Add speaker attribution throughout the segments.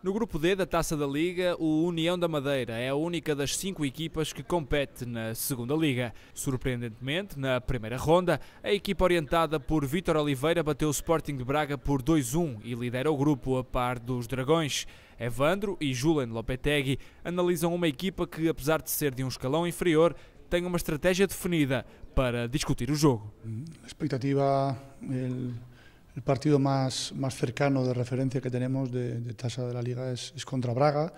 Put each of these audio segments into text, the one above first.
Speaker 1: No grupo D da Taça da Liga, o União da Madeira é a única das cinco equipas que compete na Segunda Liga. Surpreendentemente, na primeira ronda, a equipa orientada por Vítor Oliveira bateu o Sporting de Braga por 2-1 e lidera o grupo a par dos Dragões. Evandro e Julen Lopetegui analisam uma equipa que, apesar de ser de um escalão inferior, tem uma estratégia definida para discutir o jogo.
Speaker 2: Hum, a expectativa... El... el partido más, más cercano de referencia que tenemos de, tasa de la liga es, contra Braga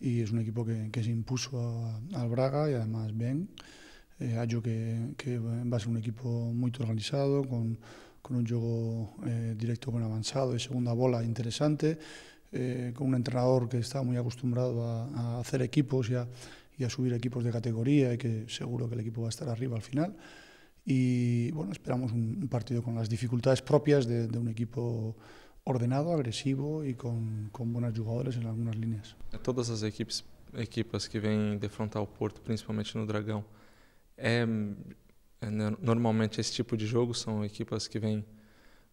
Speaker 2: y es un equipo que, se impuso al Braga y además bien. Eh, que, va a ser un equipo muy organizado, con, con un juego eh, directo con avanzado y segunda bola interesante, eh, con un entrenador que está muy acostumbrado a, hacer equipos y a subir equipos de categoría y que seguro que el equipo va a estar arriba al final. y bueno, esperamos un, un partido con las dificultades propias de, de un equipo ordenado, agresivo y con, con buenos jugadores en algunas líneas.
Speaker 3: Todas las equipes, equipas que vêm defrontar o Porto, principalmente no Dragão, é, é, normalmente esse tipo de jogo são equipas que vêm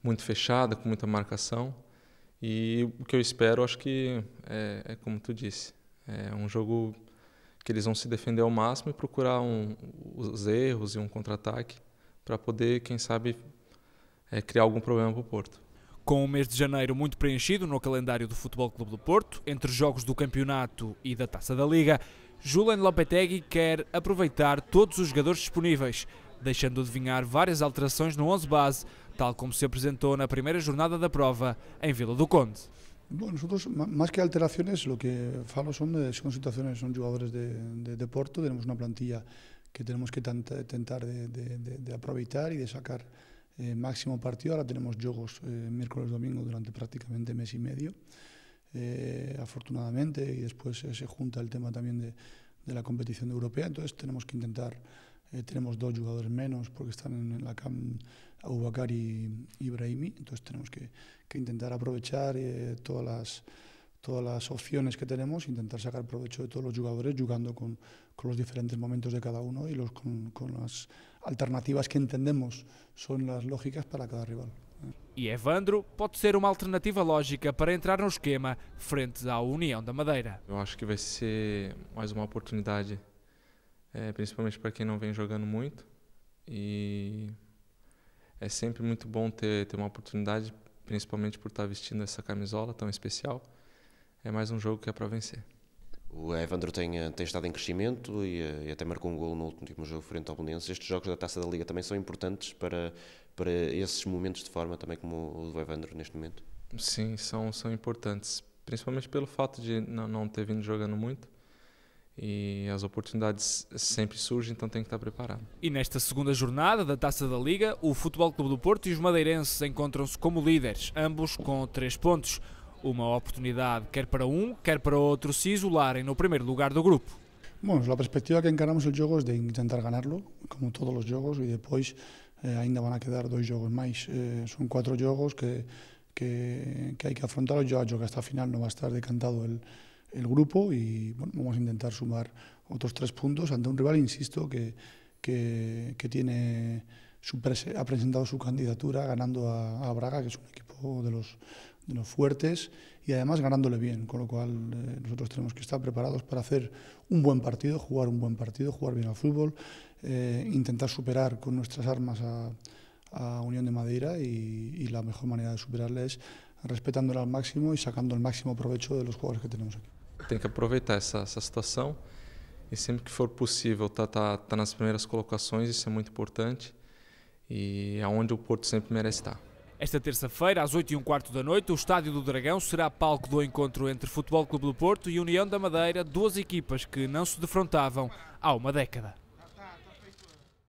Speaker 3: muito fechada, com muita marcação. E o que eu espero, acho que é, é como tu disse, é um jogo que eles vão se defender ao máximo e procurar um, os erros e um contra-ataque
Speaker 1: para poder, quem sabe, é, criar algum problema para o Porto. Com o mês de janeiro muito preenchido no calendário do Futebol Clube do Porto, entre jogos do campeonato e da Taça da Liga, Julen Lopetegui quer aproveitar todos os jogadores disponíveis, deixando adivinhar várias alterações no 11 base, tal como se apresentou na primeira jornada da prova em Vila do Conde.
Speaker 2: Bueno, nosotros, más que alteraciones, lo que falo son, son situaciones, son jugadores de, de, tenemos una plantilla que tenemos que intentar de, aprovechar y de sacar eh, máximo partido. Ahora tenemos juegos eh, miércoles, domingo durante prácticamente mes y medio, eh, afortunadamente, y después se junta el tema también de, la competición europea, entonces tenemos que intentar, eh, tenemos dos jugadores menos porque están en, en la CAM O Bakar y Ibrahimi. Entonces tenemos que, que intentar aprovechar eh, todas, las, todas las opciones que tenemos, intentar sacar provecho de todos los jugadores jugando con, con los diferentes momentos de cada uno y los, con, con las alternativas que entendemos son las lógicas para cada rival.
Speaker 1: E Evandro pode ser uma alternativa lógica para entrar no esquema frente à União da Madeira.
Speaker 3: Eu acho que vai ser mais uma oportunidade, é, principalmente para quem não vem jogando muito. E é sempre muito bom ter, ter uma oportunidade, principalmente por estar vestindo essa camisola tão especial. É mais um jogo que é para vencer.
Speaker 2: O Evandro tem, eh, tem estado em crescimento e, eh, e, até marcou um gol no último jogo frente ao Belenenses. Estes jogos da Taça da Liga também são importantes para, para esses momentos de forma, também como o do Evandro neste momento?
Speaker 3: Sim, são, são importantes. Principalmente pelo fato de não, não ter vindo jogando muito e as oportunidades sempre surgem, então tem que estar preparado.
Speaker 1: E nesta segunda jornada da Taça da Liga, o Futebol Clube do Porto e os madeirenses encontram-se como líderes, ambos com três pontos. Uma oportunidade quer para um, quer para outro se isolarem no primeiro lugar do grupo.
Speaker 2: Bom, a perspectiva que encaramos o jogo é de tentar ganhá-lo, como todos os jogos, e depois eh, ainda vão a quedar dois jogos mais. Eh, são quatro jogos que, que, que hay que afrontar. Yo creo que hasta el final não vai estar decantado el, el grupo y bueno, vamos a intentar sumar otros tres puntos ante un rival, insisto, que, que, tiene su ha presentado su candidatura ganando a, Braga, que es un equipo de los, de los fuertes, y además ganándole bien, con lo cual eh, nosotros tenemos que estar preparados para hacer un buen partido, jugar un buen partido, jugar bien al fútbol, eh, intentar superar con nuestras armas a, Unión de Madeira y, la mejor manera de superarles es respetándola al máximo y sacando el máximo provecho de los jugadores que tenemos aquí.
Speaker 3: tem que aproveitar essa, essa situação e sempre que for possível tá, tá, tá nas primeiras colocações, isso é muito importante e aonde onde o Porto sempre merece estar.
Speaker 1: Esta terça-feira, às 8 e um quarto da noite, o Estádio do Dragão será palco do encontro entre Futebol Clube do Porto e União da Madeira, duas equipas que não se defrontavam há uma década.